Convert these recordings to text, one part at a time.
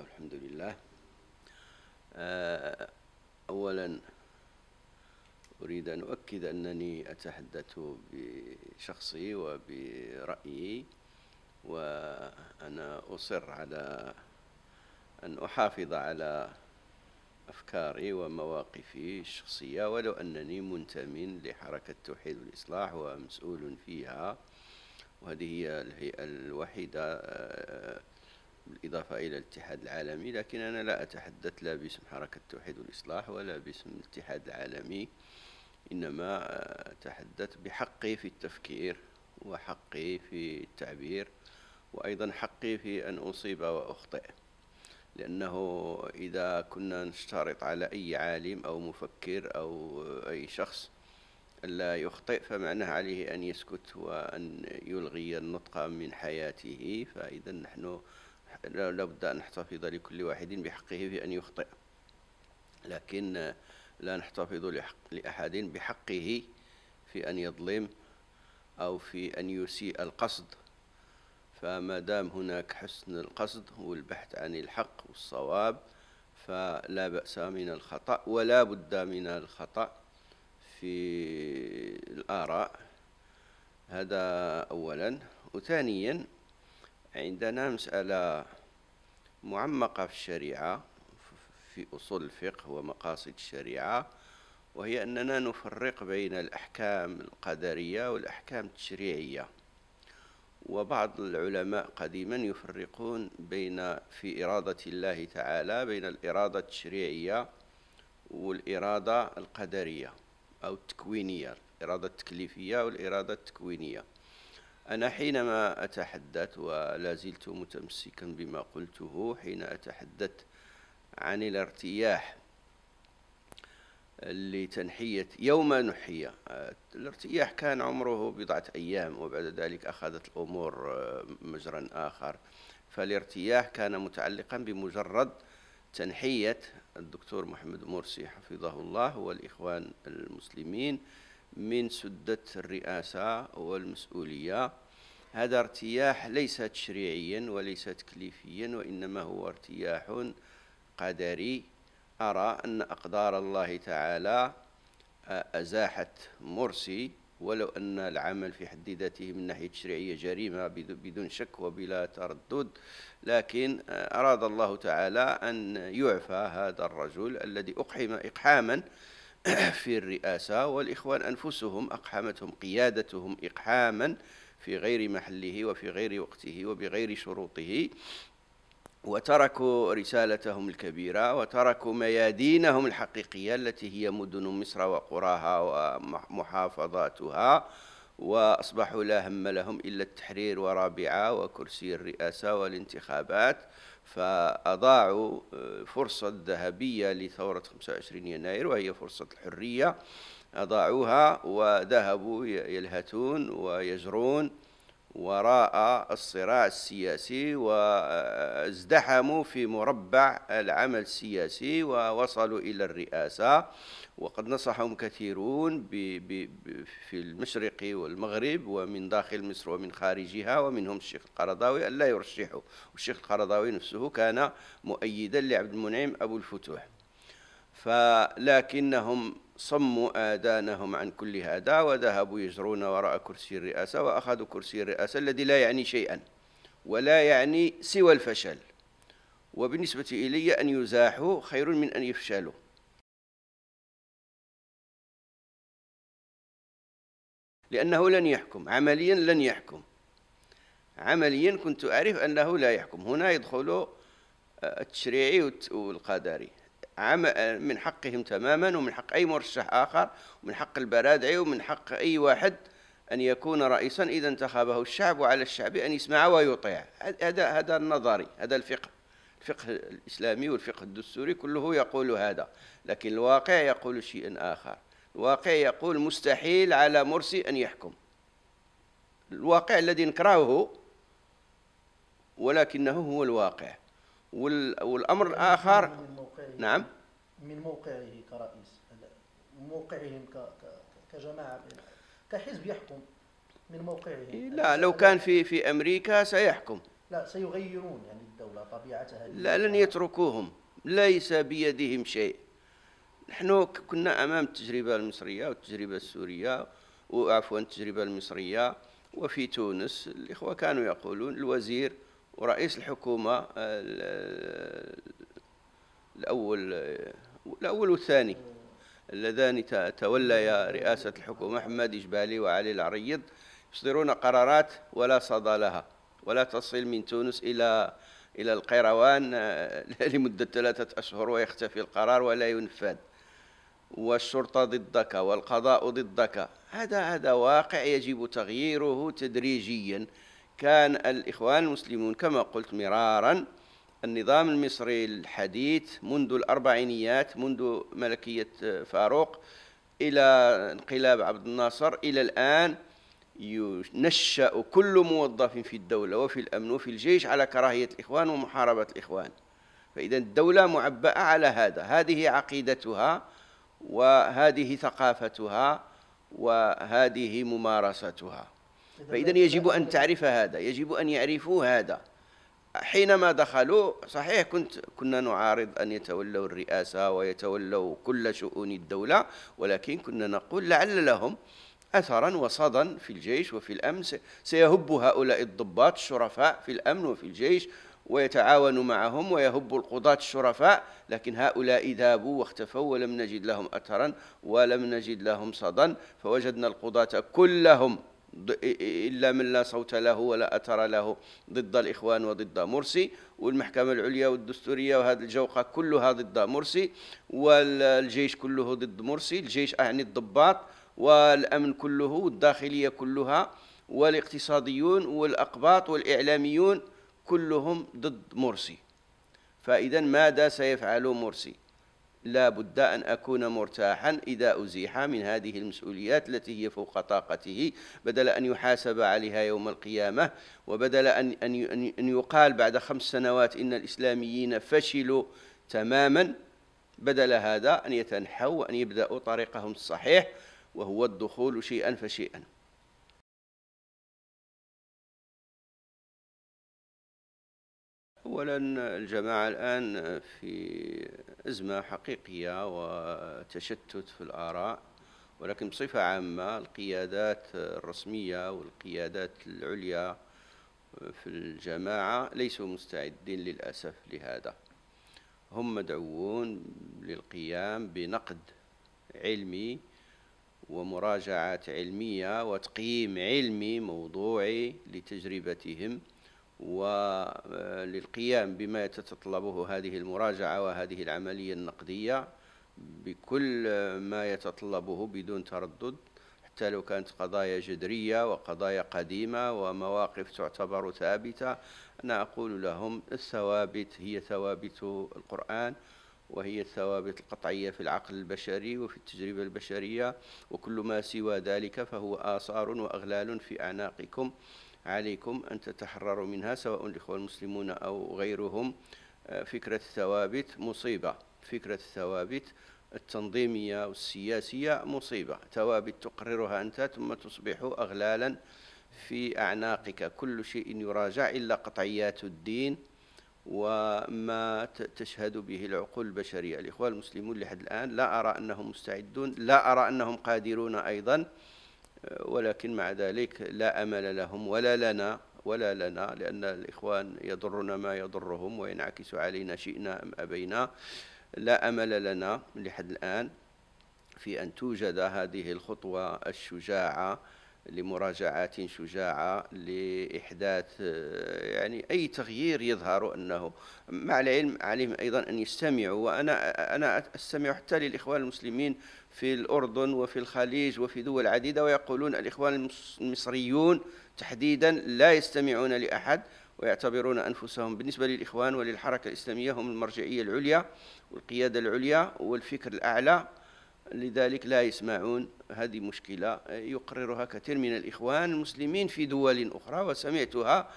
لله والحمد لله أولا أريد أن أؤكد أنني أتحدث بشخصي وبرأيي وأنا أصر على أن أحافظ على أفكاري ومواقفي الشخصية ولو أنني منتم لحركة توحيد الإصلاح ومسؤول فيها وهذه هي الهيئة الوحيدة آه، بالإضافة إلى الاتحاد العالمي لكن أنا لا أتحدث لا باسم حركة التوحيد والإصلاح ولا باسم الاتحاد العالمي إنما أتحدث بحقي في التفكير وحقي في التعبير وأيضا حقي في أن أصيب وأخطئ لأنه إذا كنا نشترط على أي عالم أو مفكر أو أي شخص لا يخطئ فمعناه عليه أن يسكت وأن يلغي النطق من حياته فإذا نحن لا بد أن نحتفظ لكل واحد بحقه في أن يخطئ لكن لا نحتفظ لأحد بحقه في أن يظلم أو في أن يسيء القصد فما دام هناك حسن القصد والبحث عن الحق والصواب فلا بأس من الخطأ ولا بد من الخطأ في الآراء هذا أولا وثانيا عندنا مسألة معمقة في الشريعة في أصول الفقه ومقاصد الشريعة وهي أننا نفرق بين الأحكام القدرية والأحكام التشريعية وبعض العلماء قديما يفرقون بين في إرادة الله تعالى بين الإرادة التشريعية والإرادة القدرية أو التكوينية الإرادة التكليفية والإرادة التكوينية أنا حينما أتحدث ولا زلت متمسكا بما قلته حين أتحدث عن الارتياح لتنحية يوم نحية الارتياح كان عمره بضعة أيام وبعد ذلك أخذت الأمور آه، مجرا آخر فالارتياح كان متعلقا بمجرد تنحية الدكتور محمد مرسي حفظه الله والإخوان المسلمين من سدة الرئاسة والمسؤولية هذا ارتياح ليس تشريعيا وليس تكليفيا وإنما هو ارتياح قدري أرى أن أقدار الله تعالى آه، أزاحت مرسي ولو أن العمل في حد ذاته من ناحية تشريعية جريمة بدون شك وبلا تردد لكن آه، أراد الله تعالى أن يعفى هذا الرجل الذي أقحم إقحاما في الرئاسة والإخوان أنفسهم أقحمتهم قيادتهم إقحاما في غير محله وفي غير وقته وبغير شروطه وتركوا رسالتهم الكبيرة وتركوا ميادينهم الحقيقية التي هي مدن مصر وقراها ومحافظاتها وأصبحوا لا هم لهم إلا التحرير ورابعة وكرسي الرئاسة والانتخابات فأضاعوا آه، فرصة ذهبية لثورة 25 يناير وهي فرصة الحرية أضاعوها وذهبوا يلهتون ويجرون وراء الصراع السياسي وازدحموا في مربع العمل السياسي ووصلوا إلى الرئاسة وقد نصحهم كثيرون في المشرق والمغرب ومن داخل مصر ومن خارجها ومنهم الشيخ القرضاوي ألا يرشحوا والشيخ القرضاوي نفسه كان مؤيدا لعبد المنعم أبو الفتوح فلكنهم صموا آذانهم عن كل هذا وذهبوا يجرون وراء كرسي الرئاسة وأخذوا كرسي الرئاسة الذي لا يعني شيئا ولا يعني سوى الفشل وبالنسبة إلي أن يزاحوا خير من أن يفشلوا لأنه لن يحكم عمليا لن يحكم عمليا كنت أعرف أنه لا يحكم هنا يدخل التشريعي والقدري من حقهم تماما ومن حق أي مرشح آخر ومن حق البرادعي ومن حق أي واحد أن يكون رئيسا إذا انتخبه الشعب وعلى الشعب أن يسمع ويطيع هذا هذا النظري هذا الفقه الفقه الإسلامي والفقه الدستوري كله يقول هذا لكن الواقع يقول شيئا آخر الواقع يقول مستحيل على مرسي أن يحكم الواقع الذي نكرهه ولكنه هو الواقع والامر الاخر نعم من موقعه كرئيس من موقعهم كجماعه كحزب يحكم من موقعه إيه، لا لو كان في في امريكا سيحكم لا سيغيرون يعني الدوله طبيعتها لا لن يتركوهم ليس بيدهم شيء نحن كنا امام التجربه المصريه والتجربه السوريه وعفوا التجربه المصريه وفي تونس الاخوه كانوا يقولون الوزير ورئيس الحكومة الأول الأول والثاني اللذان توليا رئاسة الحكومة حماد إجبالي وعلي العريض يصدرون قرارات ولا صدى لها ولا تصل من تونس إلى إلى القيروان آه، لمدة ثلاثة أشهر ويختفي القرار ولا ينفذ والشرطة ضدك والقضاء ضدك هذا هذا واقع يجب تغييره تدريجيا كان الإخوان المسلمون كما قلت مرارا النظام المصري الحديث منذ الأربعينيات منذ ملكية فاروق إلى انقلاب عبد الناصر إلى الآن ينشأ كل موظف في الدولة وفي الأمن وفي الجيش على كراهية الإخوان ومحاربة الإخوان فإذا الدولة معبأة على هذا هذه عقيدتها وهذه ثقافتها وهذه ممارستها فإذا يجب أن تعرف هذا يجب أن يعرفوا هذا حينما دخلوا صحيح كنت كنا نعارض أن يتولوا الرئاسة ويتولوا كل شؤون الدولة ولكن كنا نقول لعل لهم أثرا وصدا في الجيش وفي الأمن سيهب هؤلاء الضباط الشرفاء في الأمن وفي الجيش ويتعاون معهم ويهب القضاة الشرفاء لكن هؤلاء ذابوا واختفوا ولم نجد لهم أثرا ولم نجد لهم صدا فوجدنا القضاة كلهم إلا من لا صوت له ولا أثر له ضد الإخوان وضد مرسي والمحكمة العليا والدستورية وهذا الجوقة كلها ضد مرسي والجيش كله ضد مرسي الجيش أعني الضباط والأمن كله والداخلية كلها والاقتصاديون والأقباط والإعلاميون كلهم ضد مرسي فإذا ماذا سيفعل مرسي لا بد أن أكون مرتاحا إذا أزيح من هذه المسؤوليات التي هي فوق طاقته بدل أن يحاسب عليها يوم القيامة وبدل أن, أن, أن يقال بعد خمس سنوات إن الإسلاميين فشلوا تماما بدل هذا أن يتنحوا وأن يبدأوا طريقهم الصحيح وهو الدخول شيئا فشيئا أولا الجماعة الآن في أزمة حقيقية وتشتت في الآراء ولكن بصفة عامة القيادات الرسمية والقيادات العليا في الجماعة ليسوا مستعدين للأسف لهذا هم مدعوون للقيام بنقد علمي ومراجعات علمية وتقييم علمي موضوعي لتجربتهم وللقيام بما تتطلبه هذه المراجعة وهذه العملية النقدية بكل ما يتطلبه بدون تردد حتى لو كانت قضايا جدرية وقضايا قديمة ومواقف تعتبر ثابتة أنا أقول لهم الثوابت هي ثوابت القرآن وهي الثوابت القطعية في العقل البشري وفي التجربة البشرية وكل ما سوى ذلك فهو آثار وأغلال في أعناقكم عليكم أن تتحرروا منها سواء الإخوة المسلمون أو غيرهم آه، فكرة الثوابت مصيبة فكرة الثوابت التنظيمية والسياسية مصيبة ثوابت تقررها أنت ثم تصبح أغلالا في أعناقك كل شيء يراجع إلا قطعيات الدين وما تشهد به العقول البشرية الإخوة المسلمون لحد الآن لا أرى أنهم مستعدون لا أرى أنهم قادرون أيضا ولكن مع ذلك لا أمل لهم ولا لنا ولا لنا لأن الإخوان يضرنا ما يضرهم وينعكس علينا شئنا أم أبينا لا أمل لنا لحد الآن في أن توجد هذه الخطوة الشجاعة لمراجعات شجاعة لإحداث آه، يعني أي تغيير يظهر أنه مع العلم عليهم أيضا أن يستمعوا وأنا أنا أستمع حتى للإخوان المسلمين في الأردن وفي الخليج وفي دول عديدة ويقولون الإخوان المصريون تحديدا لا يستمعون لأحد ويعتبرون أنفسهم بالنسبة للإخوان وللحركة الإسلامية هم المرجعية العليا والقيادة العليا والفكر الأعلى لذلك لا يسمعون هذه مشكلة يقررها كثير من الإخوان المسلمين في دول أخرى وسمعتها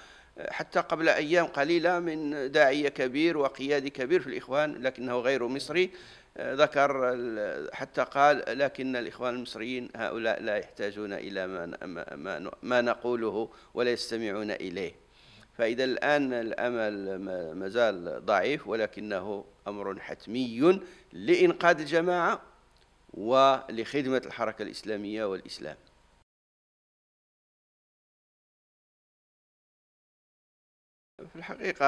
حتى قبل أيام قليلة من داعية كبير وقيادي كبير في الإخوان لكنه غير مصري ذكر حتى قال لكن الإخوان المصريين هؤلاء لا يحتاجون إلى ما, ما ما, نقوله ولا يستمعون إليه فإذا الآن الأمل ما زال ضعيف ولكنه أمر حتمي لإنقاذ الجماعة ولخدمة الحركة الإسلامية والإسلام في الحقيقة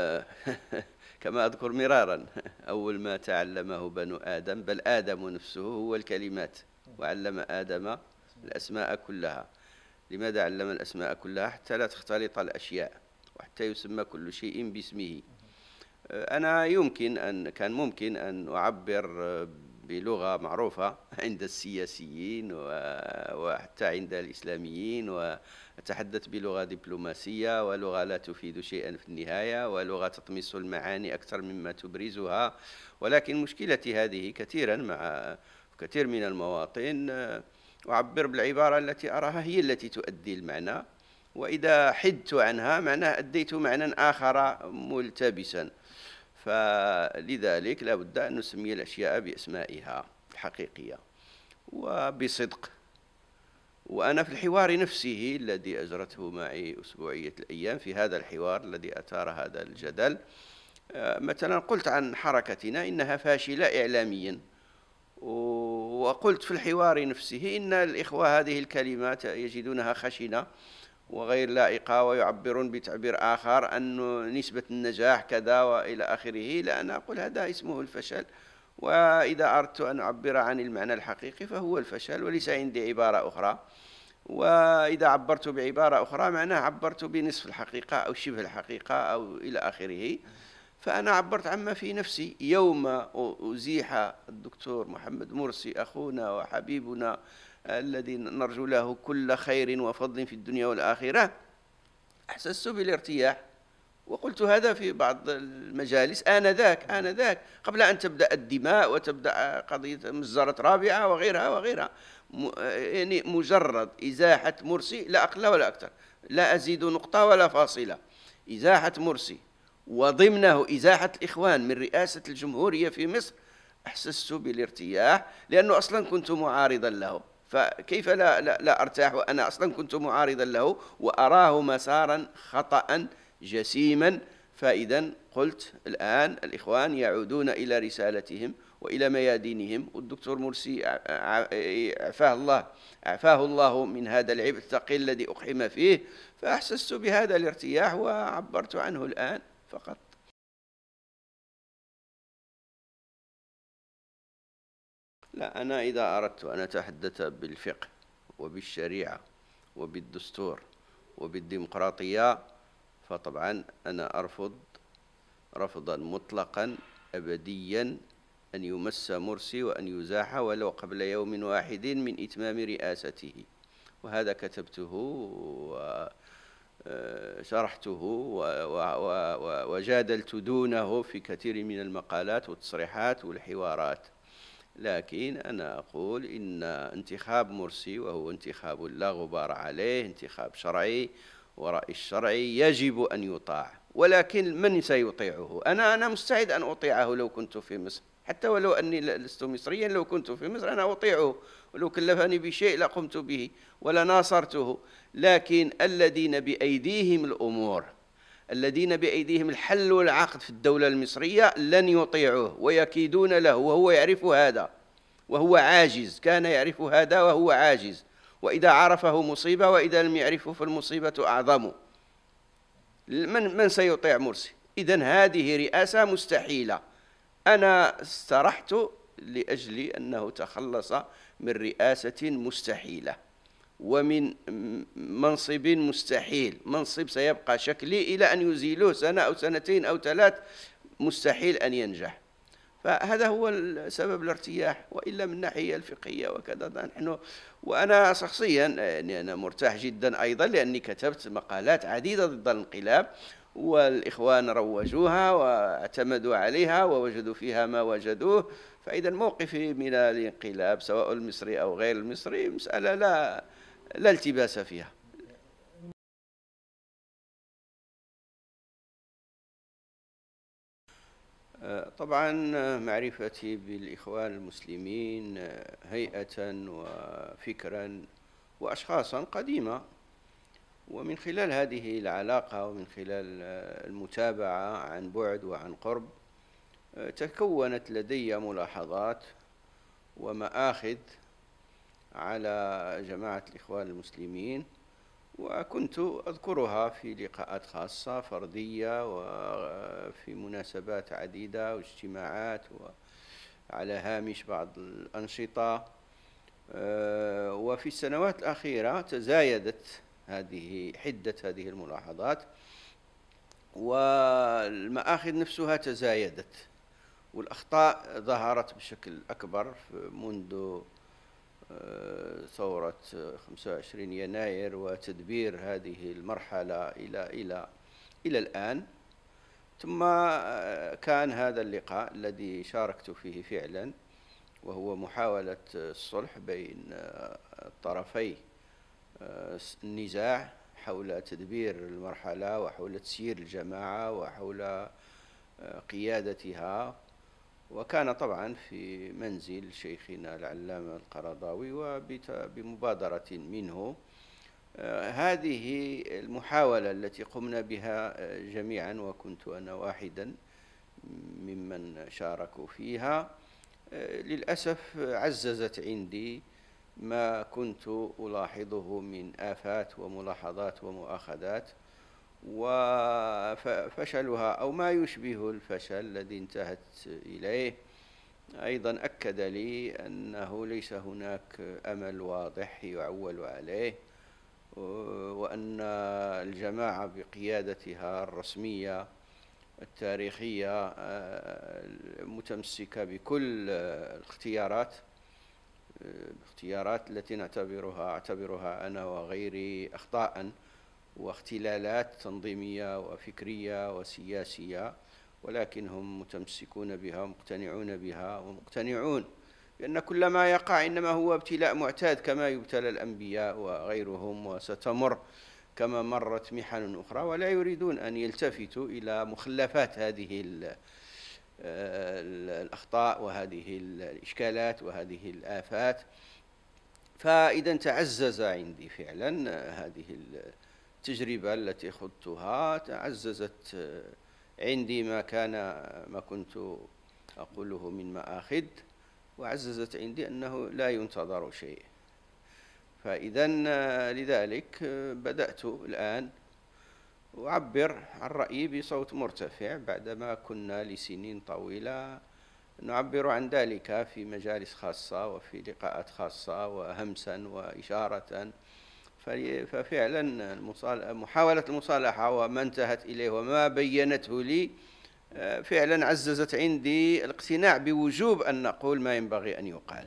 كما أذكر مرارا أول ما تعلمه بنو آدم بل آدم نفسه هو الكلمات وعلم آدم الأسماء كلها لماذا علم الأسماء كلها حتى لا تختلط الأشياء وحتى يسمى كل شيء باسمه أنا يمكن أن كان ممكن أن أعبر بلغة معروفة عند السياسيين وحتى عند الإسلاميين وتحدث بلغة دبلوماسية ولغة لا تفيد شيئا في النهاية ولغة تطمس المعاني أكثر مما تبرزها ولكن مشكلتي هذه كثيرا مع كثير من المواطن أعبر بالعبارة التي أراها هي التي تؤدي المعنى وإذا حدت عنها معناه أديت معنى آخر ملتبسا فلذلك لابد أن نسمي الأشياء بأسمائها الحقيقية وبصدق وأنا في الحوار نفسه الذي أجرته معي أسبوعية الأيام في هذا الحوار الذي أثار هذا الجدل آه، مثلا قلت عن حركتنا إنها فاشلة إعلاميا وقلت في الحوار نفسه إن الإخوة هذه الكلمات يجدونها خشنة وغير لائقة ويعبرون بتعبير آخر أن نسبة النجاح كذا وإلى آخره لا أنا أقول هذا اسمه الفشل وإذا أردت أن أعبر عن المعنى الحقيقي فهو الفشل وليس عندي عبارة أخرى وإذا عبرت بعبارة أخرى معناه عبرت بنصف الحقيقة أو شبه الحقيقة أو إلى آخره فأنا عبرت عما في نفسي يوم أزيح الدكتور محمد مرسي أخونا وحبيبنا الذي نرجو له كل خير وفضل في الدنيا والآخرة أحسست بالارتياح وقلت هذا في بعض المجالس آنذاك آنذاك قبل أن تبدأ الدماء وتبدأ قضية مزارة رابعة وغيرها وغيرها يعني مجرد إزاحة مرسي لا أقل ولا أكثر لا أزيد نقطة ولا فاصلة إزاحة مرسي وضمنه إزاحة الإخوان من رئاسة الجمهورية في مصر أحسست بالارتياح لأنه أصلا كنت معارضا له فكيف لا, لا, لا أرتاح وأنا أصلا كنت معارضا له وأراه مسارا خطأ جسيما فإذا قلت الآن الإخوان يعودون إلى رسالتهم وإلى ميادينهم والدكتور مرسي عفاه الله عفاه الله من هذا العبء الثقيل الذي أقحم فيه فأحسست بهذا الارتياح وعبرت عنه الآن فقط لا أنا إذا أردت أن أتحدث بالفقه وبالشريعة وبالدستور وبالديمقراطية فطبعا أنا أرفض رفضا مطلقا أبديا أن يمس مرسي وأن يزاح ولو قبل يوم واحد من إتمام رئاسته وهذا كتبته وشرحته آه، وجادلت دونه في كثير من المقالات والتصريحات والحوارات لكن أنا أقول إن انتخاب مرسي وهو انتخاب لا غبار عليه انتخاب شرعي ورأي الشرعي يجب أن يطاع ولكن من سيطيعه أنا أنا مستعد أن أطيعه لو كنت في مصر حتى ولو أني لست مصريا لو كنت في مصر أنا أطيعه ولو كلفني بشيء لقمت به ولناصرته لكن الذين بأيديهم الأمور الذين بأيديهم الحل والعقد في الدولة المصرية لن يطيعوه ويكيدون له وهو يعرف هذا وهو عاجز كان يعرف هذا وهو عاجز وإذا عرفه مصيبة وإذا لم يعرفه فالمصيبة أعظم من, من سيطيع مرسي إذا هذه رئاسة مستحيلة أنا استرحت لأجل أنه تخلص من رئاسة مستحيلة ومن منصب مستحيل منصب سيبقى شكلي إلى أن يزيلوه سنة أو سنتين أو ثلاث مستحيل أن ينجح فهذا هو سبب الارتياح والا من الناحيه الفقهيه وكذا نحن وانا شخصيا يعني انا مرتاح جدا ايضا لاني كتبت مقالات عديده ضد الانقلاب والإخوان روجوها واعتمدوا عليها ووجدوا فيها ما وجدوه فإذا موقفي من الانقلاب سواء المصري أو غير المصري مسألة لا لا التباس فيها طبعا معرفتي بالإخوان المسلمين هيئة وفكرا وأشخاصا قديمة ومن خلال هذه العلاقة ومن خلال آه، المتابعة عن بعد وعن قرب آه، تكونت لدي ملاحظات ومآخذ على جماعة الإخوان المسلمين وكنت أذكرها في لقاءات خاصة فردية وفي آه، مناسبات عديدة واجتماعات وعلى هامش بعض الأنشطة وفي السنوات الأخيرة تزايدت هذه حدة هذه الملاحظات والمآخذ نفسها تزايدت والأخطاء ظهرت بشكل أكبر منذ آه، ثورة 25 يناير وتدبير هذه المرحلة إلى إلى إلى الآن ثم آه، كان هذا اللقاء الذي شاركت فيه فعلا وهو محاولة الصلح بين آه، الطرفين النزاع حول تدبير المرحلة وحول تسيير الجماعة وحول آه، قيادتها وكان طبعا في منزل شيخنا العلامة القرضاوي وبمبادرة منه آه، هذه المحاولة التي قمنا بها آه، جميعا وكنت أنا واحدا ممن شاركوا فيها للأسف عززت عندي ما كنت ألاحظه من آفات وملاحظات ومؤاخذات وفشلها أو ما يشبه الفشل الذي انتهت إليه أيضا أكد لي أنه ليس هناك أمل واضح يعول عليه وأن الجماعة بقيادتها الرسمية التاريخية آه، متمسكة بكل الاختيارات الاختيارات التي نعتبرها أعتبرها أنا وغيري أخطاء واختلالات تنظيمية وفكرية وسياسية ولكن هم متمسكون بها ومقتنعون بها ومقتنعون بأن كل ما يقع إنما هو ابتلاء معتاد كما يبتلى الأنبياء وغيرهم وستمر كما مرت محن أخرى ولا يريدون أن يلتفتوا إلى مخلفات هذه الأخطاء وهذه الإشكالات وهذه الآفات فإذا تعزز عندي فعلا هذه التجربة التي خضتها تعززت عندي ما كان ما كنت أقوله من مآخذ وعززت عندي أنه لا ينتظر شيء فإذا لذلك بدأت الآن أعبر عن رأيي بصوت مرتفع بعدما كنا لسنين طويلة نعبر عن ذلك في مجالس خاصة وفي لقاءات خاصة وهمسا وإشارة ففعلا محاولة المصالحة وما انتهت إليه وما بينته لي آه، فعلا عززت عندي الاقتناع بوجوب أن نقول ما ينبغي أن يقال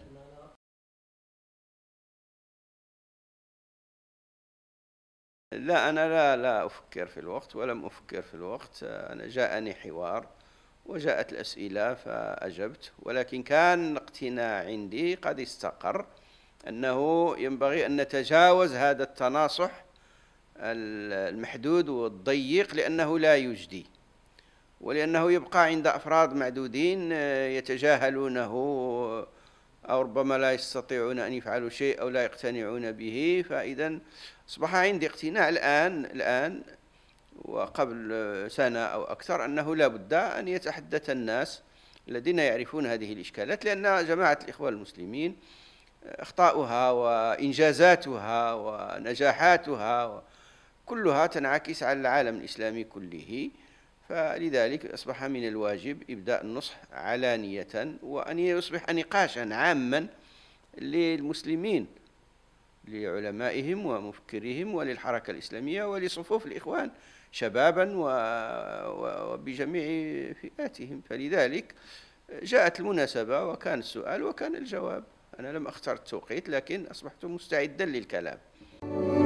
لا أنا لا لا أفكر في الوقت ولم أفكر في الوقت أنا جاءني حوار وجاءت الأسئلة فأجبت ولكن كان اقتناع عندي قد استقر أنه ينبغي أن نتجاوز هذا التناصح المحدود والضيق لأنه لا يجدي ولأنه يبقى عند أفراد معدودين آه، يتجاهلونه أو ربما لا يستطيعون أن يفعلوا شيء أو لا يقتنعون به فإذا أصبح عندي اقتناع الآن الآن وقبل سنة أو أكثر أنه لا بد أن يتحدث الناس الذين يعرفون هذه الإشكالات لأن جماعة الإخوان المسلمين أخطاؤها وإنجازاتها ونجاحاتها كلها تنعكس على العالم الإسلامي كله فلذلك أصبح من الواجب إبداء النصح علانية وأن يصبح نقاشا عاما للمسلمين لعلمائهم ومفكرهم وللحركة الإسلامية ولصفوف الإخوان شبابا وبجميع فئاتهم فلذلك جاءت المناسبة وكان السؤال وكان الجواب أنا لم أختار التوقيت لكن أصبحت مستعدا للكلام